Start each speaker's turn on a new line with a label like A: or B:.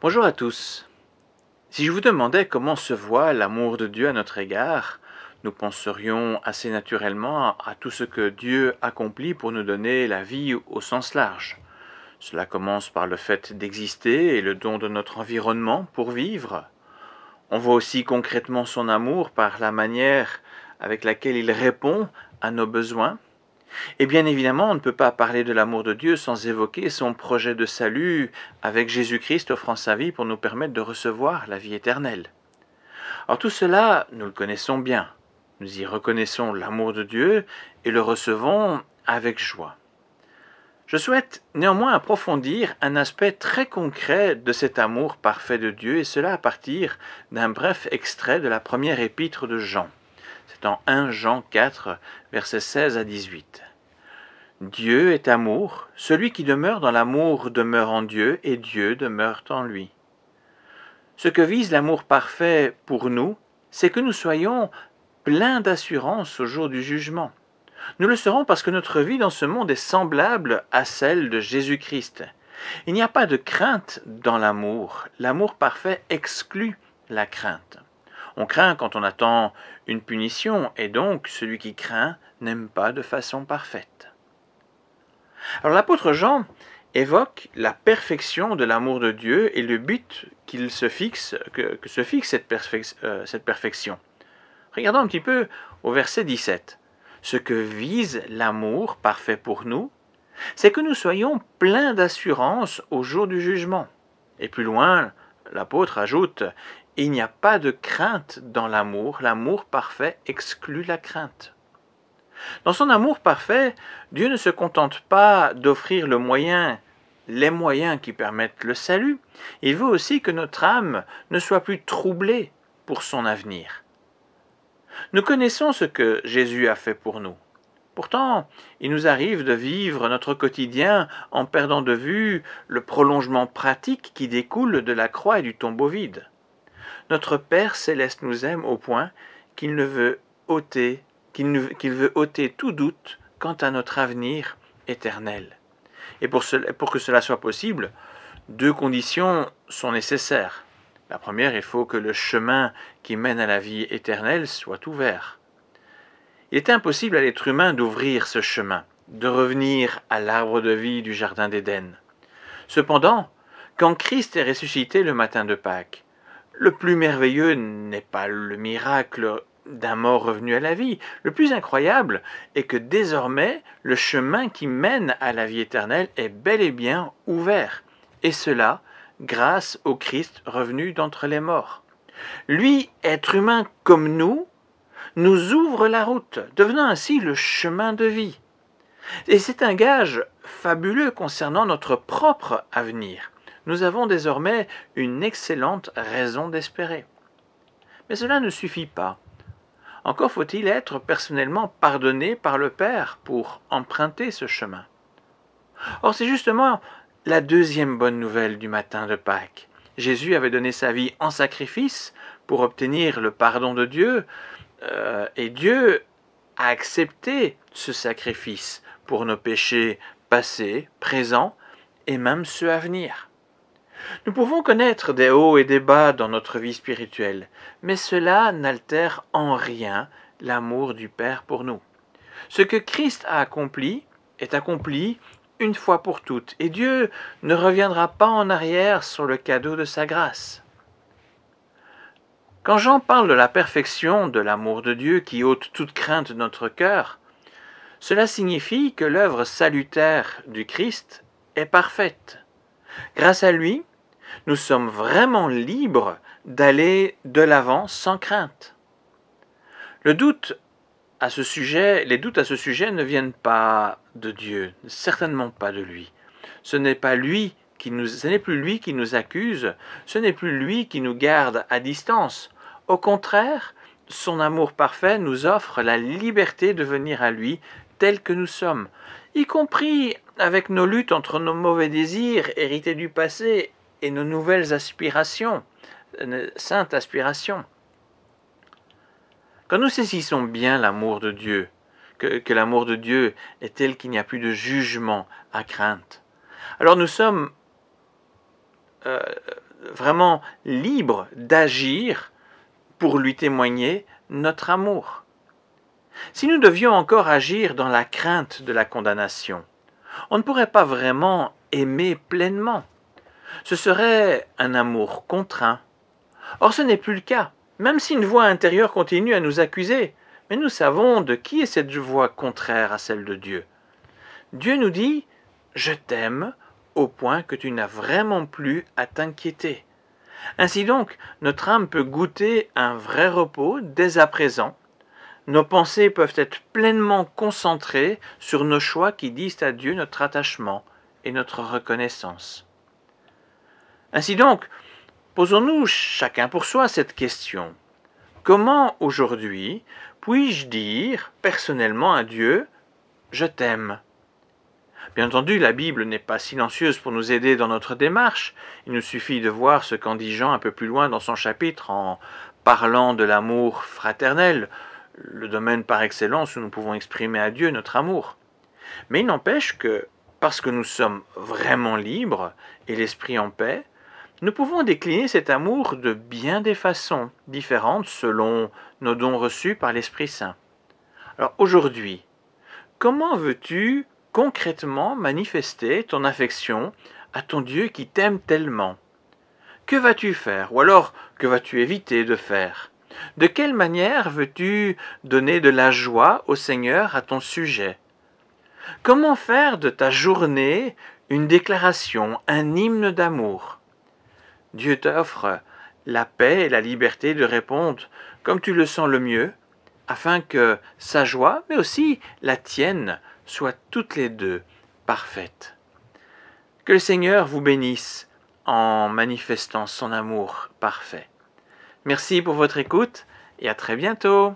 A: Bonjour à tous. Si je vous demandais comment se voit l'amour de Dieu à notre égard, nous penserions assez naturellement à tout ce que Dieu accomplit pour nous donner la vie au sens large. Cela commence par le fait d'exister et le don de notre environnement pour vivre. On voit aussi concrètement son amour par la manière avec laquelle il répond à nos besoins et bien évidemment, on ne peut pas parler de l'amour de Dieu sans évoquer son projet de salut avec Jésus-Christ offrant sa vie pour nous permettre de recevoir la vie éternelle. Alors tout cela, nous le connaissons bien. Nous y reconnaissons l'amour de Dieu et le recevons avec joie. Je souhaite néanmoins approfondir un aspect très concret de cet amour parfait de Dieu, et cela à partir d'un bref extrait de la première épître de Jean. Dans 1 Jean 4, versets 16 à 18. Dieu est amour, celui qui demeure dans l'amour demeure en Dieu et Dieu demeure en lui. Ce que vise l'amour parfait pour nous, c'est que nous soyons pleins d'assurance au jour du jugement. Nous le serons parce que notre vie dans ce monde est semblable à celle de Jésus-Christ. Il n'y a pas de crainte dans l'amour. L'amour parfait exclut la crainte. On craint quand on attend une punition, et donc celui qui craint n'aime pas de façon parfaite. Alors l'apôtre Jean évoque la perfection de l'amour de Dieu et le but qu'il se fixe, que, se fixe cette, euh, cette perfection. Regardons un petit peu au verset 17. Ce que vise l'amour parfait pour nous, c'est que nous soyons pleins d'assurance au jour du jugement. Et plus loin, l'apôtre ajoute il n'y a pas de crainte dans l'amour. L'amour parfait exclut la crainte. Dans son amour parfait, Dieu ne se contente pas d'offrir le moyen, les moyens qui permettent le salut. Il veut aussi que notre âme ne soit plus troublée pour son avenir. Nous connaissons ce que Jésus a fait pour nous. Pourtant, il nous arrive de vivre notre quotidien en perdant de vue le prolongement pratique qui découle de la croix et du tombeau vide. Notre Père céleste nous aime au point qu'il ne veut ôter, qu'il veut ôter tout doute quant à notre avenir éternel. Et pour, que cela soit possible, deux conditions sont nécessaires. La première, il faut que le chemin qui mène à la vie éternelle soit ouvert. Il est impossible à l'être humain d'ouvrir ce chemin, de revenir à l'arbre de vie du Jardin d'Éden. Cependant, quand Christ est ressuscité le matin de Pâques, le plus merveilleux n'est pas le miracle d'un mort revenu à la vie. Le plus incroyable est que désormais, le chemin qui mène à la vie éternelle est bel et bien ouvert. Et cela grâce au Christ revenu d'entre les morts. Lui, être humain comme nous, nous ouvre la route, devenant ainsi le chemin de vie. Et c'est un gage fabuleux concernant notre propre avenir. Nous avons désormais une excellente raison d'espérer. Mais cela ne suffit pas. Encore faut-il être personnellement pardonné par le Père pour emprunter ce chemin. Or c'est justement la deuxième bonne nouvelle du matin de Pâques. Jésus avait donné sa vie en sacrifice pour obtenir le pardon de Dieu, euh, et Dieu a accepté ce sacrifice pour nos péchés passés, présents et même ceux à venir. Nous pouvons connaître des hauts et des bas dans notre vie spirituelle, mais cela n'altère en rien l'amour du Père pour nous. Ce que Christ a accompli est accompli une fois pour toutes, et Dieu ne reviendra pas en arrière sur le cadeau de sa grâce. Quand Jean parle de la perfection de l'amour de Dieu qui ôte toute crainte de notre cœur, cela signifie que l'œuvre salutaire du Christ est parfaite. Grâce à lui, nous sommes vraiment libres d'aller de l'avant sans crainte. Le doute à ce sujet, les doutes à ce sujet ne viennent pas de Dieu, certainement pas de lui. Ce n'est pas lui qui nous, ce n'est plus lui qui nous accuse, ce n'est plus lui qui nous garde à distance. Au contraire, son amour parfait nous offre la liberté de venir à lui tel que nous sommes, y compris avec nos luttes entre nos mauvais désirs hérités du passé et nos nouvelles aspirations, euh, saintes aspirations. Quand nous saisissons bien l'amour de Dieu, que, l'amour de Dieu est tel qu'il n'y a plus de jugement à crainte, alors nous sommes euh, vraiment libres d'agir pour lui témoigner notre amour. Si nous devions encore agir dans la crainte de la condamnation, on ne pourrait pas vraiment aimer pleinement. Ce serait un amour contraint. Or ce n'est plus le cas, même si une voix intérieure continue à nous accuser. Mais nous savons de qui est cette voix contraire à celle de Dieu. Dieu nous dit Je t'aime au point que tu n'as vraiment plus à t'inquiéter. Ainsi donc, notre âme peut goûter un vrai repos dès à présent, nos pensées peuvent être pleinement concentrées sur nos choix qui disent à Dieu notre attachement et notre reconnaissance. Ainsi donc, posons-nous chacun pour soi cette question. Comment aujourd'hui puis-je dire personnellement à Dieu Je t'aime Bien entendu, la Bible n'est pas silencieuse pour nous aider dans notre démarche. Il nous suffit de voir ce qu'en dit Jean un peu plus loin dans son chapitre en parlant de l'amour fraternel, le domaine par excellence où nous pouvons exprimer à Dieu notre amour. Mais il n'empêche que, parce que nous sommes vraiment libres et l'esprit en paix, nous pouvons décliner cet amour de bien des façons différentes selon nos dons reçus par l'Esprit Saint. Alors aujourd'hui, comment veux-tu concrètement manifester ton affection à ton Dieu qui t'aime tellement Que vas-tu faire ou alors que vas-tu éviter de faire de quelle manière veux-tu donner de la joie au Seigneur à ton sujet Comment faire de ta journée une déclaration, un hymne d'amour Dieu t'offre la paix et la liberté de répondre comme tu le sens le mieux, afin que sa joie, mais aussi la tienne, soient toutes les deux parfaites. Que le Seigneur vous bénisse en manifestant son amour parfait. Merci pour votre écoute et à très bientôt